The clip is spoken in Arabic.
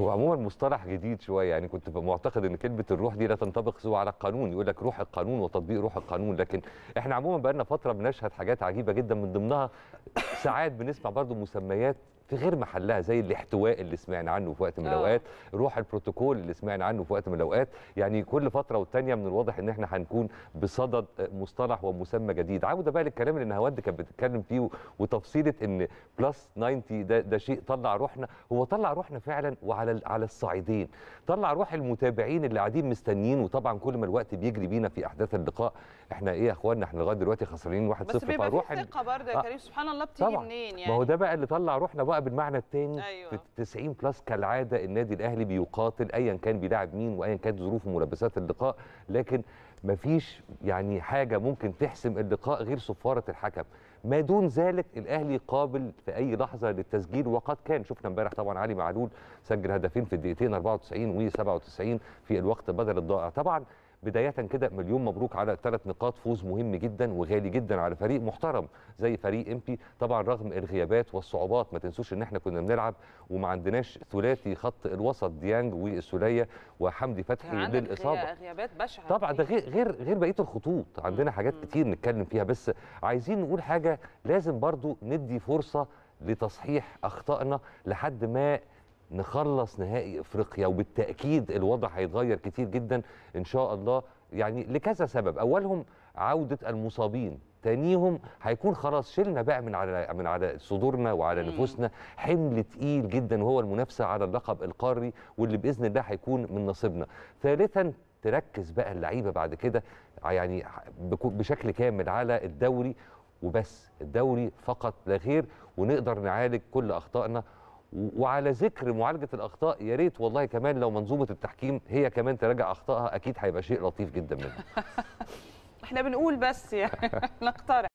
هو عموما مصطلح جديد شويه يعني كنت معتقد ان كلمه الروح دي لا تنطبق سوى على القانون يقول لك روح القانون وتطبيق روح القانون لكن احنا عموما بقالنا فتره بنشهد حاجات عجيبه جدا من ضمنها ساعات بنسمع برضو مسميات في غير محلها زي الاحتواء اللي سمعنا عنه في وقت من آه. الاوقات روح البروتوكول اللي سمعنا عنه في وقت من الاوقات يعني كل فتره والتانيه من الواضح ان احنا هنكون بصدد مصطلح ومسمى جديد عوده بقى للكلام اللي نهاوند كانت بتتكلم فيه وتفصيله ان بلس 90 ده ده شيء طلع روحنا هو طلع روحنا فعلا وعلى على الصعيدين طلع روح المتابعين اللي قاعدين مستنيين وطبعا كل ما الوقت بيجري بينا في احداث اللقاء احنا ايه يا اخوانا احنا لغايه دلوقتي خسرانين 1-0 فروح بس بيبقى الثقه برضه يا آه. كريم سبحان الله بتيجي منين يعني ما هو يعني؟ ده بقى اللي طلع روحنا بقى بالمعنى الثاني أيوة. في 90 بلس كالعاده النادي الاهلي بيقاتل ايا كان بيلاعب مين وايا كانت ظروف ملبسات اللقاء لكن ما فيش يعني حاجه ممكن تحسم اللقاء غير صفاره الحكم ما دون ذلك الاهلي قابل في اي لحظه للتسجيل وقد كان شفنا امبارح طبعا علي معلول سجل هدفين في الدقيقتين 94 و 97 في الوقت بدل الضائع طبعا بداية كده مليون مبروك على ثلاث نقاط فوز مهم جدا وغالي جدا على فريق محترم زي فريق امبي طبعا رغم الغيابات والصعوبات ما تنسوش ان احنا كنا بنلعب وما عندناش ثلاثي خط الوسط ديانج والسوليه وحمدي فتحي يعني للاصابه غيابات بشعه طبعا ده غير غير بقيه الخطوط عندنا حاجات كتير نتكلم فيها بس عايزين نقول حاجه لازم برضو ندي فرصه لتصحيح اخطائنا لحد ما نخلص نهائي افريقيا وبالتاكيد الوضع هيتغير كتير جدا ان شاء الله يعني لكذا سبب اولهم عوده المصابين تانيهم هيكون خلاص شلنا بقى من على من على صدورنا وعلى نفوسنا حمل تقيل جدا وهو المنافسه على اللقب القاري واللي باذن الله هيكون من نصيبنا. ثالثا تركز بقى اللعيبه بعد كده يعني بشكل كامل على الدوري وبس الدوري فقط لا غير ونقدر نعالج كل اخطائنا وعلى ذكر معالجه الاخطاء يا ريت والله كمان لو منظومه التحكيم هي كمان تراجع اخطائها اكيد هيبقى شيء لطيف جدا منها احنا بنقول بس يعني نقترح